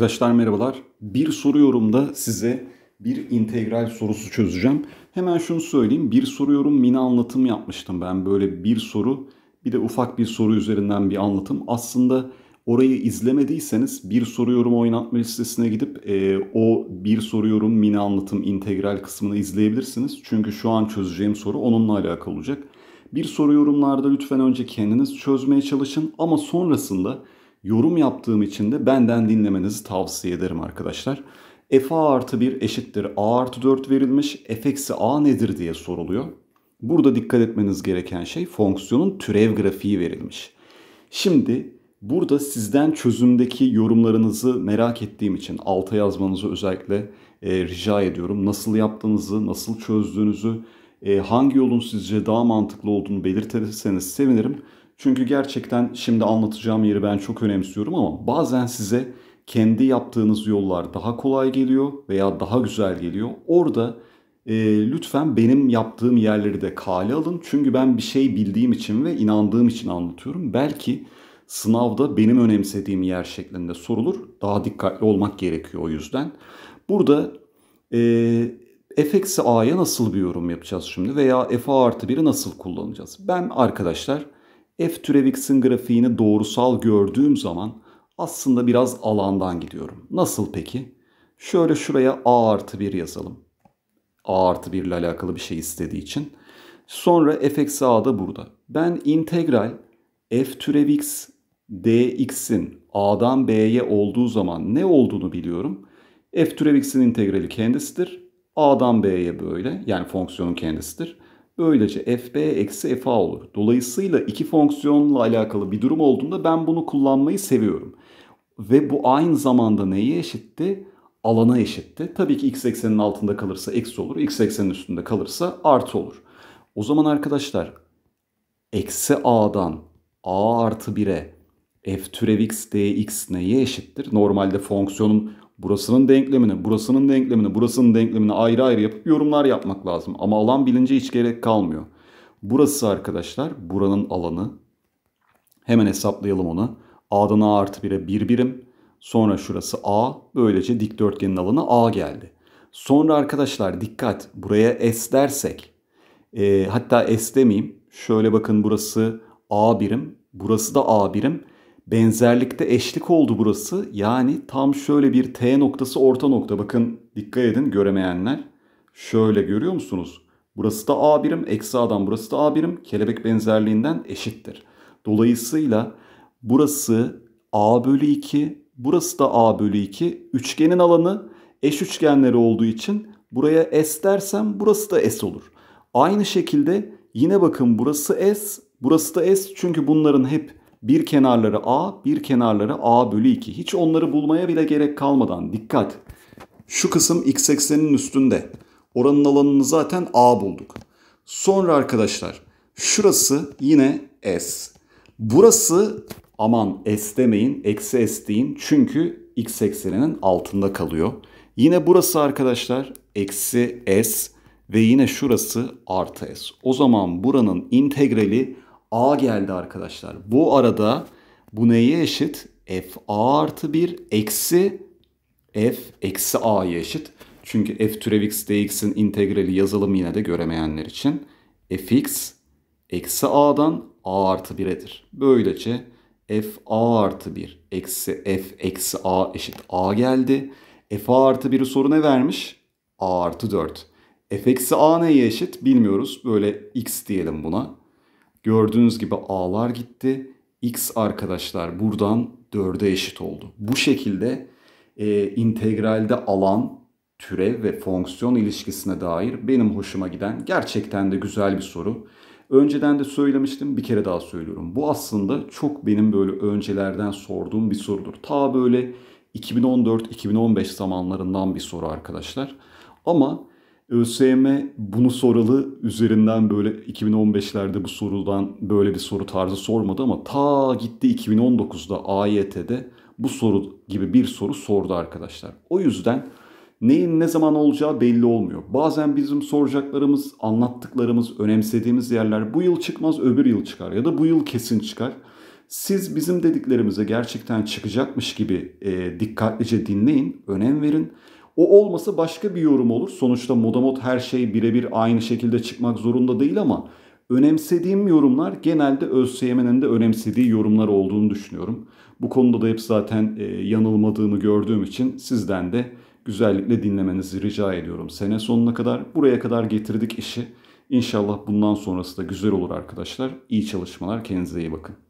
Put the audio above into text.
Arkadaşlar merhabalar. Bir soru yorumda size bir integral sorusu çözeceğim. Hemen şunu söyleyeyim. Bir soru yorum mini anlatım yapmıştım ben. Böyle bir soru bir de ufak bir soru üzerinden bir anlatım. Aslında orayı izlemediyseniz bir soru yorum oynatma listesine gidip e, o bir soru yorum mini anlatım integral kısmını izleyebilirsiniz. Çünkü şu an çözeceğim soru onunla alakalı olacak. Bir soru yorumlarda lütfen önce kendiniz çözmeye çalışın ama sonrasında yorum yaptığım için de benden dinlemenizi tavsiye ederim arkadaşlar. f a artı 1 eşittir a artı 4 verilmiş. f eksi a nedir diye soruluyor. Burada dikkat etmeniz gereken şey fonksiyonun türev grafiği verilmiş. Şimdi burada sizden çözümdeki yorumlarınızı merak ettiğim için alta yazmanızı özellikle e, rica ediyorum. Nasıl yaptığınızı, nasıl çözdüğünüzü, e, hangi yolun sizce daha mantıklı olduğunu belirtirseniz sevinirim. Çünkü gerçekten şimdi anlatacağım yeri ben çok önemsiyorum ama bazen size kendi yaptığınız yollar daha kolay geliyor veya daha güzel geliyor. Orada e, lütfen benim yaptığım yerleri de kale alın. Çünkü ben bir şey bildiğim için ve inandığım için anlatıyorum. Belki sınavda benim önemsediğim yer şeklinde sorulur. Daha dikkatli olmak gerekiyor o yüzden. Burada e, f a'ya nasıl bir yorum yapacağız şimdi veya fa artı 1'i nasıl kullanacağız? Ben arkadaşlar f türevi x'in grafiğini doğrusal gördüğüm zaman aslında biraz alandan gidiyorum. Nasıl peki? Şöyle şuraya a artı 1 yazalım. a artı 1 ile alakalı bir şey istediği için. Sonra f eksi a da burada. Ben integral f türev x dx'in a'dan b'ye olduğu zaman ne olduğunu biliyorum. f türev x'in integrali kendisidir. a'dan b'ye böyle yani fonksiyonun kendisidir. Böylece fb eksi fa olur. Dolayısıyla iki fonksiyonla alakalı bir durum olduğunda ben bunu kullanmayı seviyorum. Ve bu aynı zamanda neye eşitti? Alana eşitti. Tabii ki x eksenin altında kalırsa eksi olur. x eksenin üstünde kalırsa artı olur. O zaman arkadaşlar eksi a'dan a artı 1'e f türev x dx neye eşittir? Normalde fonksiyonun burasının denklemini, burasının denklemini, burasının denklemini ayrı ayrı yapıp yorumlar yapmak lazım. Ama alan bilince hiç gerek kalmıyor. Burası arkadaşlar buranın alanı. Hemen hesaplayalım onu. A'dan A artı 1'e 1 bir birim. Sonra şurası A. Böylece dikdörtgenin alanı A geldi. Sonra arkadaşlar dikkat buraya S dersek. E, hatta S demeyeyim. Şöyle bakın burası A birim. Burası da A birim. Benzerlikte eşlik oldu burası. Yani tam şöyle bir T noktası orta nokta. Bakın dikkat edin göremeyenler. Şöyle görüyor musunuz? Burası da A birim, eksi A'dan burası da A birim. Kelebek benzerliğinden eşittir. Dolayısıyla burası A bölü 2, burası da A bölü 2. Üçgenin alanı eş üçgenleri olduğu için buraya S dersem burası da S olur. Aynı şekilde yine bakın burası S, burası da S çünkü bunların hep bir kenarları a, bir kenarları a bölü 2. Hiç onları bulmaya bile gerek kalmadan dikkat. Şu kısım x ekseninin üstünde. Oranın alanını zaten a bulduk. Sonra arkadaşlar şurası yine s. Burası aman s demeyin, eksi s deyin. Çünkü x ekseninin altında kalıyor. Yine burası arkadaşlar eksi s ve yine şurası artı s. O zaman buranın integrali A geldi arkadaşlar. Bu arada bu neye eşit? F A artı 1 eksi F eksi A'ya eşit. Çünkü F türev x dx'in integrali yazılımı yine de göremeyenler için. F x eksi A'dan A artı 1'edir. Böylece F A artı 1 eksi F eksi A eşit A geldi. F A artı 1'i soru ne vermiş? A artı 4. F eksi A neye eşit bilmiyoruz. Böyle x diyelim buna. Gördüğünüz gibi a'lar gitti. x arkadaşlar buradan 4'e eşit oldu. Bu şekilde e, integralde alan, türev ve fonksiyon ilişkisine dair benim hoşuma giden gerçekten de güzel bir soru. Önceden de söylemiştim bir kere daha söylüyorum. Bu aslında çok benim böyle öncelerden sorduğum bir sorudur. Ta böyle 2014-2015 zamanlarından bir soru arkadaşlar. Ama ÖSYM bunu soralı üzerinden böyle 2015'lerde bu sorudan böyle bir soru tarzı sormadı ama ta gitti 2019'da AYT'de bu soru gibi bir soru sordu arkadaşlar. O yüzden neyin ne zaman olacağı belli olmuyor. Bazen bizim soracaklarımız, anlattıklarımız, önemsediğimiz yerler bu yıl çıkmaz öbür yıl çıkar ya da bu yıl kesin çıkar. Siz bizim dediklerimize gerçekten çıkacakmış gibi e, dikkatlice dinleyin, önem verin o olması başka bir yorum olur. Sonuçta modamot her şey birebir aynı şekilde çıkmak zorunda değil ama önemsediğim yorumlar genelde ÖSYM'nin de önemsediği yorumlar olduğunu düşünüyorum. Bu konuda da hep zaten e, yanılmadığımı gördüğüm için sizden de güzellikle dinlemenizi rica ediyorum. Sene sonuna kadar buraya kadar getirdik işi. İnşallah bundan sonrası da güzel olur arkadaşlar. İyi çalışmalar, kendinize iyi bakın.